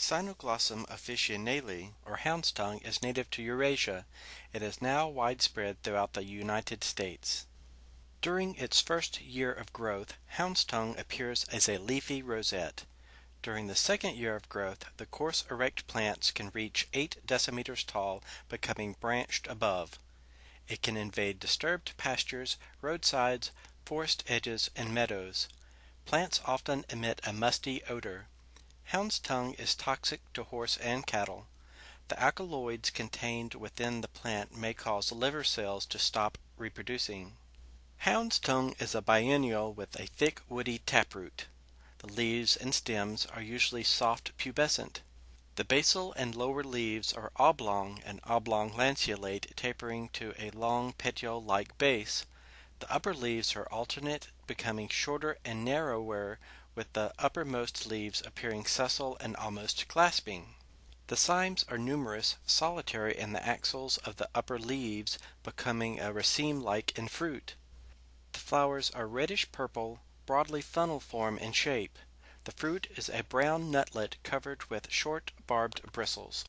Cynoglossum officinale, or hound's-tongue, is native to Eurasia It is now widespread throughout the United States. During its first year of growth, hound's-tongue appears as a leafy rosette. During the second year of growth, the coarse erect plants can reach 8 decimeters tall, becoming branched above. It can invade disturbed pastures, roadsides, forest edges, and meadows. Plants often emit a musty odor. Hound's tongue is toxic to horse and cattle. The alkaloids contained within the plant may cause liver cells to stop reproducing. Hound's tongue is a biennial with a thick woody taproot. The leaves and stems are usually soft pubescent. The basal and lower leaves are oblong and oblong lanceolate tapering to a long petiole-like base. The upper leaves are alternate, becoming shorter and narrower with the uppermost leaves appearing sessile and almost clasping. The cymes are numerous, solitary in the axils of the upper leaves, becoming a raceme-like in fruit. The flowers are reddish-purple, broadly funnel form in shape. The fruit is a brown nutlet covered with short, barbed bristles.